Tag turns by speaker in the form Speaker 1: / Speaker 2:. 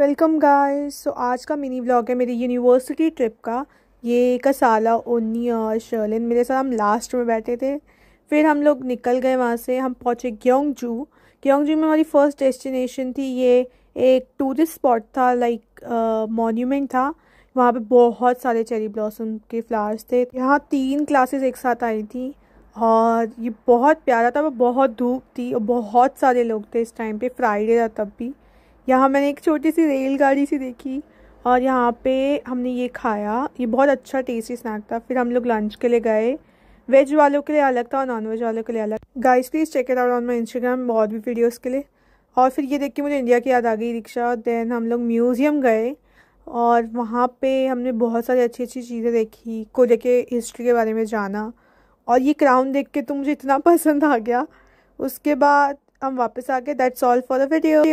Speaker 1: welcome guys so आज का mini blog है मेरी यूनिवर्सिटी ट्रिप का ये कसाला ओनी और शर्लिन मेरे साथ हम लास्ट में बैठे थे फिर हम लोग निकल गए वहाँ से हम पहुँचे ग्योंगजू ग्योंगजू में हमारी फ़र्स्ट डेस्टिनेशन थी ये एक टूरिस्ट स्पॉट था लाइक मॉन्यूमेंट था वहाँ पे बहुत सारे चेरी ब्लॉसम के फ्लावर्स थे यहाँ तीन क्लासेस एक साथ आई थी और ये बहुत प्यारा था बहुत धूप थी और बहुत सारे लोग थे इस टाइम पे फ्राइडे था तब भी यहाँ मैंने एक छोटी सी रेलगाड़ी सी देखी और यहाँ पे हमने ये खाया ये बहुत अच्छा टेस्टी स्नैक था फिर हम लोग लंच के लिए गए वेज वालों के लिए अलग था और नॉन वेज वालों के लिए अलग guys please check it out on my Instagram और भी वीडियोस के लिए और फिर ये देख के मुझे इंडिया की याद आ गई रिक्शा देन हम लोग म्यूज़ियम गए और वहाँ पे हमने बहुत सारी अच्छी अच्छी चीज़ें देखी को के हिस्ट्री के बारे में जाना और ये क्राउन देख के तो मुझे इतना पसंद आ गया उसके बाद हम वापस आ गए that's all for the video